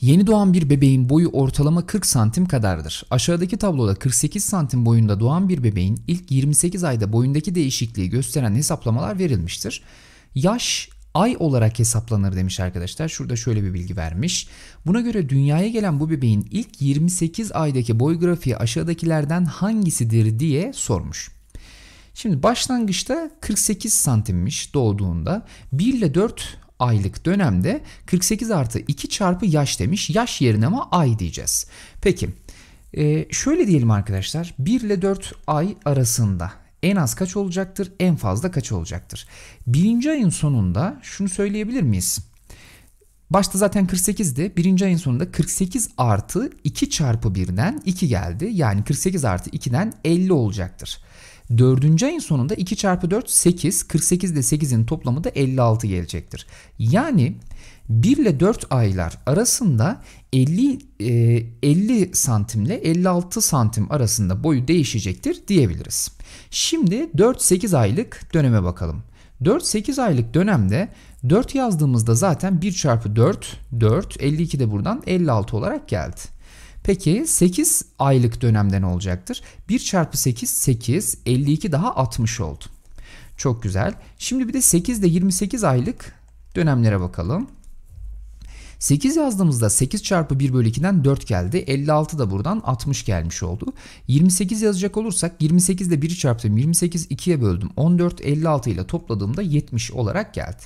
Yeni doğan bir bebeğin boyu ortalama 40 santim kadardır. Aşağıdaki tabloda 48 santim boyunda doğan bir bebeğin ilk 28 ayda boyundaki değişikliği gösteren hesaplamalar verilmiştir. Yaş ay olarak hesaplanır demiş arkadaşlar. Şurada şöyle bir bilgi vermiş. Buna göre dünyaya gelen bu bebeğin ilk 28 aydaki boy grafiği aşağıdakilerden hangisidir diye sormuş. Şimdi başlangıçta 48 santimmiş doğduğunda 1 ile 4 aylık dönemde 48 artı 2 çarpı yaş demiş. Yaş yerine ama ay diyeceğiz. Peki e, şöyle diyelim arkadaşlar 1 ile 4 ay arasında en az kaç olacaktır en fazla kaç olacaktır. Birinci ayın sonunda şunu söyleyebilir miyiz? Başta zaten 48'di. Birinci ayın sonunda 48 artı 2 çarpı 1'den 2 geldi. Yani 48 artı 2'den 50 olacaktır. Dördüncü ayın sonunda 2 çarpı 4 8, 48 ile 8'in toplamı da 56 gelecektir. Yani 1 ile 4 aylar arasında 50 e, 50 santim ile 56 santim arasında boyu değişecektir diyebiliriz. Şimdi 4-8 aylık döneme bakalım. 4-8 aylık dönemde 4 yazdığımızda zaten 1 çarpı 4, 4, 52 de buradan 56 olarak geldi. Peki 8 aylık dönemde ne olacaktır? 1 çarpı 8 8 52 daha 60 oldu. Çok güzel. Şimdi bir de 8 ile 28 aylık dönemlere bakalım. 8 yazdığımızda 8 çarpı 1 bölü 2'den 4 geldi. 56 da buradan 60 gelmiş oldu. 28 yazacak olursak 28 ile 1'i çarptım. 28 2'ye böldüm. 14 56 ile topladığımda 70 olarak geldi.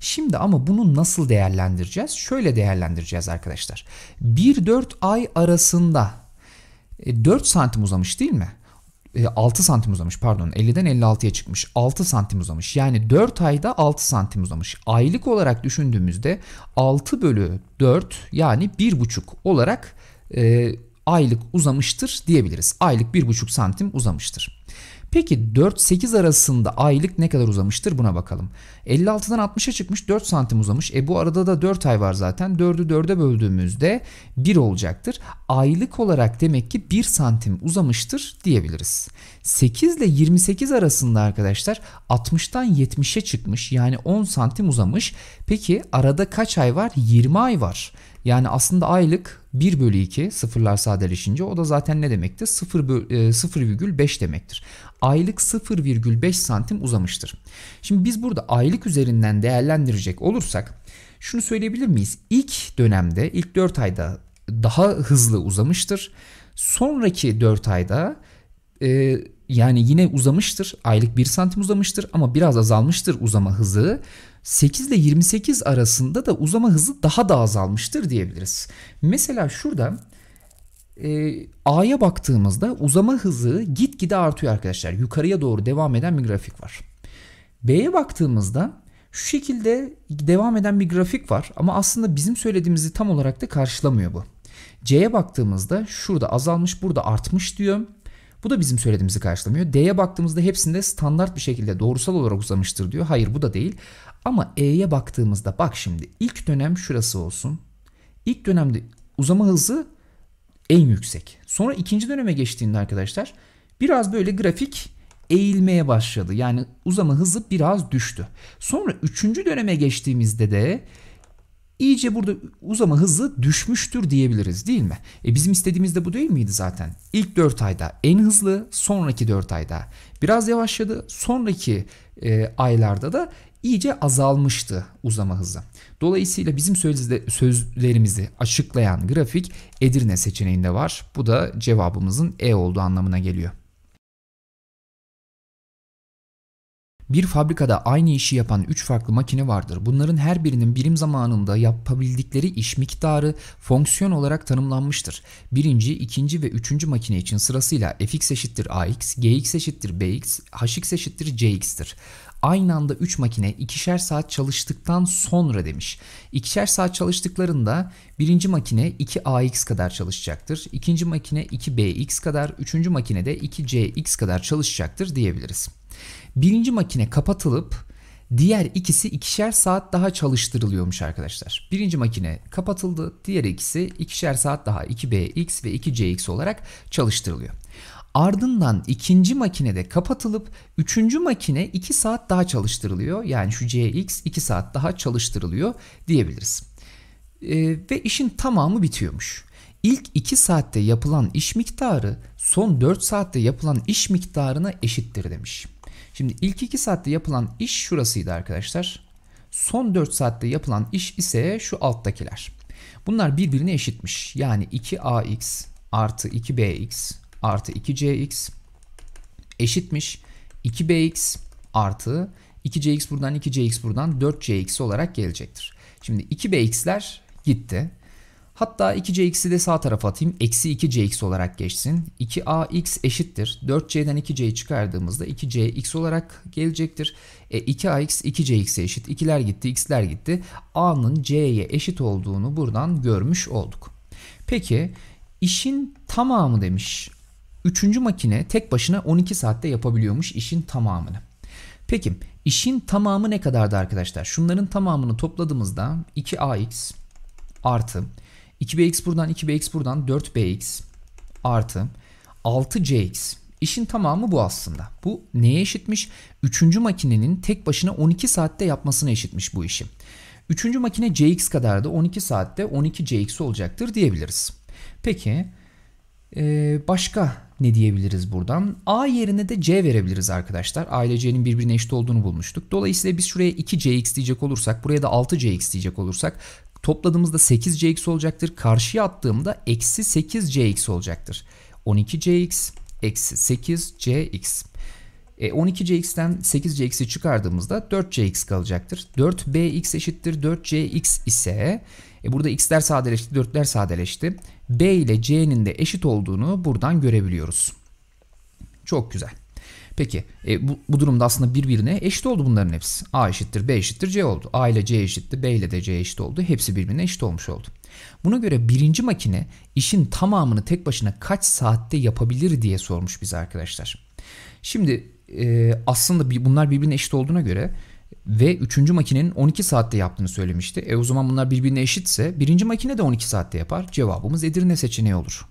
Şimdi ama bunu nasıl değerlendireceğiz? Şöyle değerlendireceğiz arkadaşlar. 1-4 ay arasında 4 e, santim uzamış değil mi? 6 e, santim uzamış pardon 50'den 56'ya çıkmış 6 santim uzamış yani 4 ayda 6 santim uzamış aylık olarak düşündüğümüzde 6 bölü 4 yani 1,5 olarak e, aylık uzamıştır diyebiliriz aylık 1,5 santim uzamıştır. Peki 4-8 arasında aylık ne kadar uzamıştır buna bakalım. 56'dan 60'a çıkmış 4 santim uzamış. E bu arada da 4 ay var zaten. 4'ü 4'e böldüğümüzde 1 olacaktır. Aylık olarak demek ki 1 santim uzamıştır diyebiliriz. 8 ile 28 arasında arkadaşlar 60'tan 70'e çıkmış yani 10 santim uzamış. Peki arada kaç ay var? 20 ay var. Yani aslında aylık 1 bölü 2 sıfırlar sadeleşince o da zaten ne demekti? 0,5 e, demektir. Aylık 0,5 santim uzamıştır. Şimdi biz burada aylık üzerinden değerlendirecek olursak şunu söyleyebilir miyiz? İlk dönemde ilk 4 ayda daha hızlı uzamıştır. Sonraki 4 ayda e, yani yine uzamıştır. Aylık 1 santim uzamıştır ama biraz azalmıştır uzama hızı. 8 ile 28 arasında da uzama hızı daha da azalmıştır diyebiliriz. Mesela şurada e, A'ya baktığımızda uzama hızı gitgide artıyor arkadaşlar. Yukarıya doğru devam eden bir grafik var. B'ye baktığımızda şu şekilde devam eden bir grafik var ama aslında bizim söylediğimizi tam olarak da karşılamıyor bu. C'ye baktığımızda şurada azalmış burada artmış diyor. Bu da bizim söylediğimizi karşılamıyor. D'ye baktığımızda hepsinde standart bir şekilde doğrusal olarak uzamıştır diyor. Hayır bu da değil. Ama E'ye baktığımızda bak şimdi ilk dönem şurası olsun. İlk dönemde uzama hızı en yüksek. Sonra ikinci döneme geçtiğinde arkadaşlar biraz böyle grafik eğilmeye başladı. Yani uzama hızı biraz düştü. Sonra üçüncü döneme geçtiğimizde de iyice burada uzama hızı düşmüştür diyebiliriz değil mi? E bizim istediğimiz de bu değil miydi zaten? İlk 4 ayda en hızlı, sonraki 4 ayda biraz yavaşladı. Sonraki e, aylarda da iyice azalmıştı uzama hızı. Dolayısıyla bizim sözlerimizi açıklayan grafik Edirne seçeneğinde var. Bu da cevabımızın E olduğu anlamına geliyor. Bir fabrikada aynı işi yapan 3 farklı makine vardır. Bunların her birinin birim zamanında yapabildikleri iş miktarı fonksiyon olarak tanımlanmıştır. Birinci, ikinci ve üçüncü makine için sırasıyla fx eşittir ax, gx eşittir bx, hx eşittir cx'tir aynı anda 3 makine ikişer saat çalıştıktan sonra demiş. İkişer saat çalıştıklarında birinci makine 2AX kadar çalışacaktır. ikinci makine 2BX kadar, üçüncü makine de 2CX kadar çalışacaktır diyebiliriz. Birinci makine kapatılıp diğer ikisi ikişer saat daha çalıştırılıyormuş arkadaşlar. Birinci makine kapatıldı. Diğer ikisi ikişer saat daha 2BX ve 2CX olarak çalıştırılıyor. Ardından ikinci makinede kapatılıp üçüncü makine 2 saat daha çalıştırılıyor. Yani şu CX 2 saat daha çalıştırılıyor diyebiliriz. E, ve işin tamamı bitiyormuş. İlk 2 saatte yapılan iş miktarı son 4 saatte yapılan iş miktarına eşittir demiş. Şimdi ilk 2 saatte yapılan iş şurasıydı arkadaşlar. Son 4 saatte yapılan iş ise şu alttakiler. Bunlar birbirine eşitmiş. Yani 2ax artı 2bx artı 2cx eşitmiş. 2bx artı 2cx buradan 2cx buradan 4cx olarak gelecektir. Şimdi 2bx'ler gitti. Hatta 2cx'i de sağ tarafa atayım. Eksi 2cx olarak geçsin. 2ax eşittir. 4c'den 2c'yi çıkardığımızda 2cx olarak gelecektir. E, 2ax 2cx'e eşit. 2'ler gitti, x'ler gitti. a'nın c'ye eşit olduğunu buradan görmüş olduk. Peki işin tamamı demiş. Üçüncü makine tek başına 12 saatte yapabiliyormuş işin tamamını. Peki işin tamamı ne kadardı arkadaşlar? Şunların tamamını topladığımızda 2ax artı 2bx buradan 2bx buradan 4bx artı 6cx. İşin tamamı bu aslında. Bu neye eşitmiş? Üçüncü makinenin tek başına 12 saatte yapmasına eşitmiş bu işi. Üçüncü makine cx kadar da 12 saatte 12cx olacaktır diyebiliriz. Peki başka ne diyebiliriz buradan? A yerine de C verebiliriz arkadaşlar. A ile C'nin birbirine eşit olduğunu bulmuştuk. Dolayısıyla biz şuraya 2CX diyecek olursak, buraya da 6CX diyecek olursak topladığımızda 8CX olacaktır. Karşıya attığımda eksi 8CX olacaktır. 12CX eksi 8CX. E, 12cx'ten 8cx'i çıkardığımızda 4cx kalacaktır. 4bx eşittir 4cx ise e, burada x'ler sadeleşti 4'ler sadeleşti. B ile C'nin de eşit olduğunu buradan görebiliyoruz. Çok güzel. Peki e, bu, bu durumda aslında birbirine eşit oldu bunların hepsi. A eşittir B eşittir C oldu. A ile C eşitti B ile de C eşit oldu. Hepsi birbirine eşit olmuş oldu. Buna göre birinci makine işin tamamını tek başına kaç saatte yapabilir diye sormuş bize arkadaşlar. Şimdi e, aslında bunlar birbirine eşit olduğuna göre ve üçüncü makinenin 12 saatte yaptığını söylemişti. E o zaman bunlar birbirine eşitse birinci makine de 12 saatte yapar. Cevabımız Edirne seçeneği olur.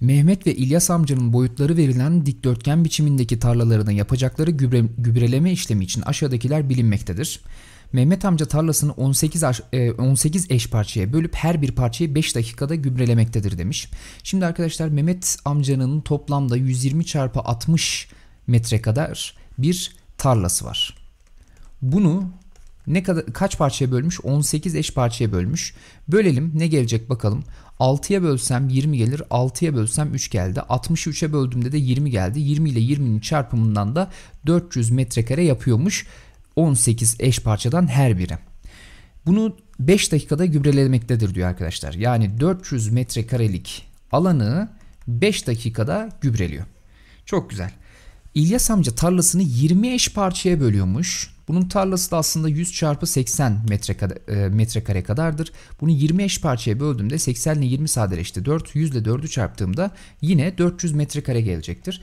Mehmet ve İlyas amcanın boyutları verilen dikdörtgen biçimindeki tarlalarını yapacakları gübre, gübreleme işlemi için aşağıdakiler bilinmektedir. Mehmet amca tarlasını 18, 18 e, eş parçaya bölüp her bir parçayı 5 dakikada gübrelemektedir demiş. Şimdi arkadaşlar Mehmet amcanın toplamda 120 çarpı 60 metre kadar bir tarlası var. Bunu ne kadar kaç parçaya bölmüş? 18 eş parçaya bölmüş. Bölelim ne gelecek bakalım. 6'ya bölsem 20 gelir. 6'ya bölsem 3 geldi. 60'ı 3'e böldüğümde de 20 geldi. 20 ile 20'nin çarpımından da 400 metrekare yapıyormuş. 18 eş parçadan her biri. Bunu 5 dakikada gübrelemektedir diyor arkadaşlar. Yani 400 metrekarelik alanı 5 dakikada gübreliyor. Çok güzel. İlyas amca tarlasını 20 eş parçaya bölüyormuş. Bunun tarlası da aslında 100 çarpı 80 metrekare, e, metrekare kadardır. Bunu 20 eş parçaya böldüğümde 80 ile 20 sadeleşti 4, 100 ile 4'ü çarptığımda yine 400 metrekare gelecektir.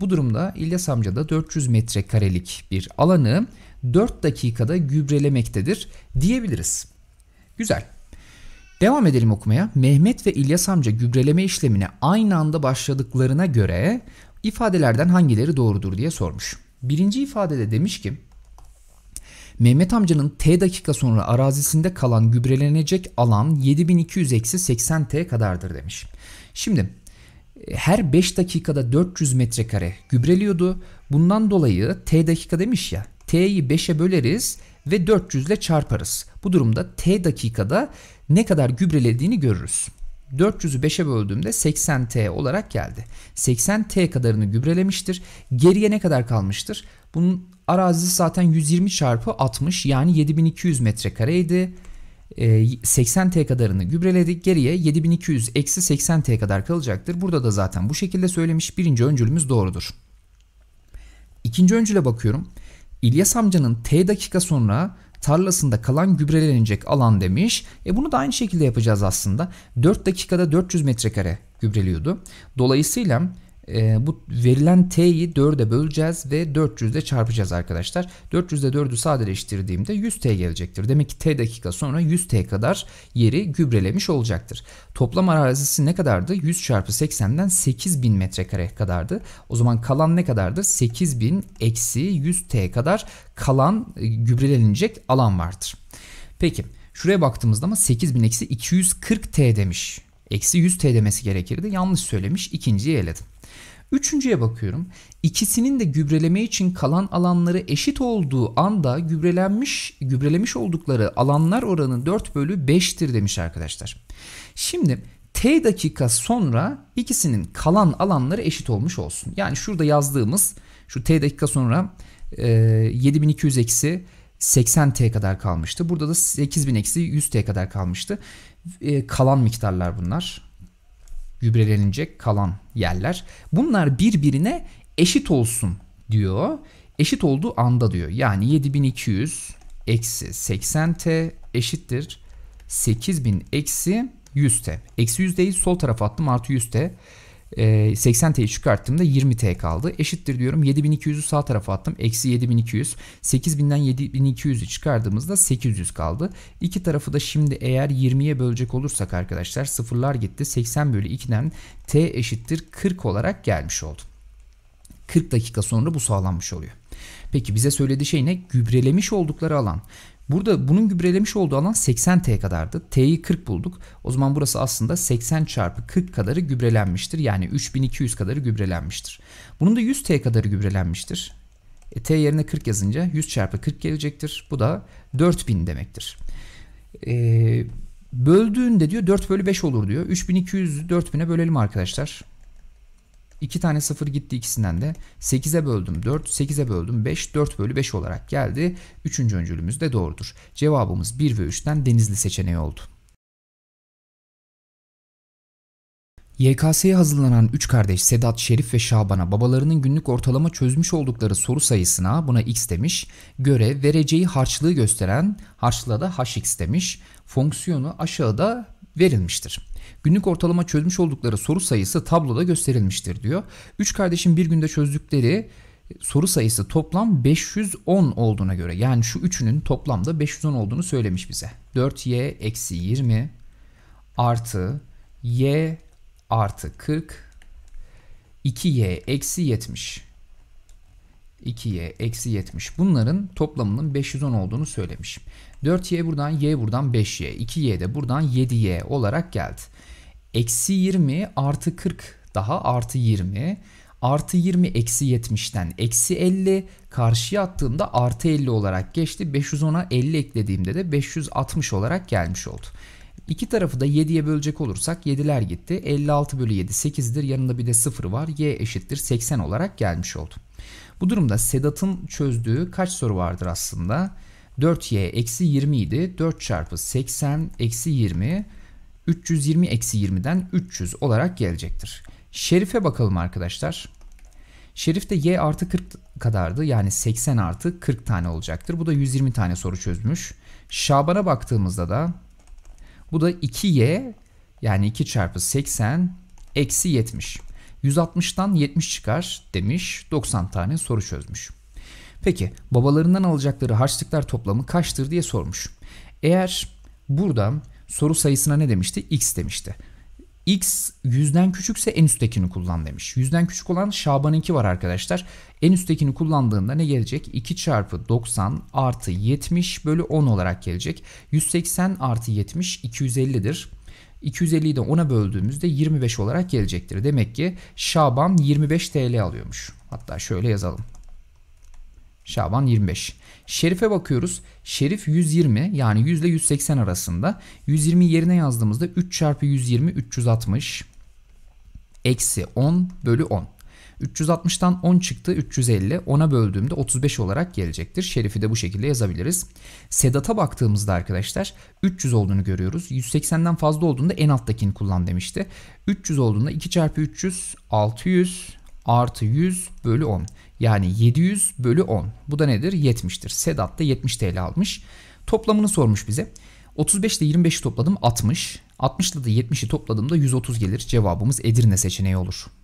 Bu durumda İlyas amca da 400 metrekarelik bir alanı 4 dakikada gübrelemektedir diyebiliriz. Güzel. Devam edelim okumaya. Mehmet ve İlyas amca gübreleme işlemine aynı anda başladıklarına göre İfadelerden hangileri doğrudur diye sormuş. Birinci ifadede demiş ki Mehmet amcanın T dakika sonra arazisinde kalan gübrelenecek alan 7200-80T kadardır demiş. Şimdi e, her 5 dakikada 400 metrekare gübreliyordu. Bundan dolayı T dakika demiş ya. T'yi 5'e böleriz ve 400 ile çarparız. Bu durumda T dakikada ne kadar gübrelediğini görürüz. 400'ü 5'e böldüğümde 80T olarak geldi. 80T kadarını gübrelemiştir. Geriye ne kadar kalmıştır? Bunun arazisi zaten 120 çarpı 60 yani 7200 metrekareydi. 80T ee, kadarını gübreledik. Geriye 7200 eksi 80T kadar kalacaktır. Burada da zaten bu şekilde söylemiş. Birinci öncülümüz doğrudur. İkinci öncüle bakıyorum. İlyas amcanın T dakika sonra tarlasında kalan gübrelenecek alan demiş. E bunu da aynı şekilde yapacağız aslında. 4 dakikada 400 metrekare gübreliyordu. Dolayısıyla e, bu verilen t'yi 4'e böleceğiz ve 400 ile çarpacağız arkadaşlar. 400 ile 4'ü sadeleştirdiğimde 100 t gelecektir. Demek ki t dakika sonra 100 t kadar yeri gübrelemiş olacaktır. Toplam arazisi ne kadardı? 100 çarpı 80'den 8000 metrekare kadardı. O zaman kalan ne kadardı? 8000 eksi 100 t kadar kalan e, gübrelenecek alan vardır. Peki şuraya baktığımızda ama 8000 eksi 240 t demiş. Eksi 100 t demesi gerekirdi. Yanlış söylemiş. İkinciyi eledim. Üçüncüye bakıyorum. İkisinin de gübreleme için kalan alanları eşit olduğu anda gübrelenmiş gübrelemiş oldukları alanlar oranı 4 bölü 5'tir demiş arkadaşlar. Şimdi t dakika sonra ikisinin kalan alanları eşit olmuş olsun. Yani şurada yazdığımız şu t dakika sonra e, 7200 eksi 80t kadar kalmıştı. Burada da 8000 eksi 100t kadar kalmıştı. E, kalan miktarlar bunlar gübrelenecek kalan yerler. Bunlar birbirine eşit olsun diyor. Eşit olduğu anda diyor. Yani 7200 eksi 80t eşittir 8000 eksi 100t. Eksi 100 100'yi sol tarafa attım artı 100t. 80 ee, T'yi çıkarttığımda 20 T kaldı. Eşittir diyorum 7200'ü sağ tarafa attım. Eksi 7200. 8000'den 7200'ü çıkardığımızda 800 kaldı. İki tarafı da şimdi eğer 20'ye bölecek olursak arkadaşlar sıfırlar gitti. 80 bölü 2'den T eşittir 40 olarak gelmiş oldu. 40 dakika sonra bu sağlanmış oluyor. Peki bize söylediği şey ne? Gübrelemiş oldukları alan Burada bunun gübrelemiş olduğu alan 80 T kadardı. T'yi 40 bulduk. O zaman burası aslında 80 çarpı 40 kadarı gübrelenmiştir. Yani 3200 kadarı gübrelenmiştir. Bunun da 100 T kadarı gübrelenmiştir. E, T yerine 40 yazınca 100 çarpı 40 gelecektir. Bu da 4000 demektir. E, böldüğünde diyor 4 bölü 5 olur diyor. 3200'ü 4000'e bölelim arkadaşlar. 2 tane 0 gitti ikisinden de. 8'e böldüm 4, 8'e böldüm 5, 4 bölü 5 olarak geldi. üçüncü öncülümüz de doğrudur. Cevabımız 1 ve 3'ten denizli seçeneği oldu. YKS'ye hazırlanan 3 kardeş Sedat, Şerif ve Şaban'a babalarının günlük ortalama çözmüş oldukları soru sayısına buna x demiş, göre vereceği harçlığı gösteren harçlığa da hx demiş, fonksiyonu aşağıda verilmiştir. Günlük ortalama çözmüş oldukları soru sayısı tabloda gösterilmiştir diyor. Üç kardeşin bir günde çözdükleri e, soru sayısı toplam 510 olduğuna göre yani şu üçünün toplamda 510 olduğunu söylemiş bize. 4y eksi 20 artı y artı 40 2y eksi 70. 2y, eksi 70 bunların toplamının 510 olduğunu söylemiş. 4y buradan, y buradan 5y, 2y de buradan 7y olarak geldi. Eksi 20 artı 40 daha artı 20 artı 20 eksi 70'ten eksi 50 karşıya attığımda artı 50 olarak geçti. 510'a 50 eklediğimde de 560 olarak gelmiş oldu. İki tarafı da 7'ye bölecek olursak 7'ler gitti. 56 bölü 7 8'dir. Yanında bir de 0 var. Y eşittir 80 olarak gelmiş oldu. Bu durumda Sedat'ın çözdüğü kaç soru vardır aslında? 4y eksi 20 idi. 4 çarpı 80 eksi 20 320 eksi 20'den 300 olarak gelecektir. Şerif'e bakalım arkadaşlar. Şerif'te y artı 40 kadardı. Yani 80 artı 40 tane olacaktır. Bu da 120 tane soru çözmüş. Şaban'a baktığımızda da bu da 2y yani 2 çarpı 80 eksi 70. 160'tan 70 çıkar demiş 90 tane soru çözmüş. Peki babalarından alacakları harçlıklar toplamı kaçtır diye sormuş. Eğer burada soru sayısına ne demişti? X demişti. X yüzden küçükse en üsttekini kullan demiş. Yüzden küçük olan Şaban'ınki var arkadaşlar. En üsttekini kullandığında ne gelecek? 2 çarpı 90 artı 70 bölü 10 olarak gelecek. 180 artı 70 250'dir. 250'yi de 10'a böldüğümüzde 25 olarak gelecektir. Demek ki Şaban 25 TL alıyormuş. Hatta şöyle yazalım. Şaban 25. Şerif'e bakıyoruz. Şerif 120 yani 100 ile 180 arasında. 120 yerine yazdığımızda 3 çarpı 120 360 eksi 10 bölü 10. 360'tan 10 çıktı 350. 10'a böldüğümde 35 olarak gelecektir. Şerif'i de bu şekilde yazabiliriz. Sedat'a baktığımızda arkadaşlar 300 olduğunu görüyoruz. 180'den fazla olduğunda en alttakini kullan demişti. 300 olduğunda 2 çarpı 300 600 artı 100 bölü 10. Yani 700 bölü 10. Bu da nedir? 70'tir. Sedat da 70 TL almış. Toplamını sormuş bize. 35 ile 25'i topladım 60. 60 ile de 70'i topladığımda 130 gelir. Cevabımız Edirne seçeneği olur.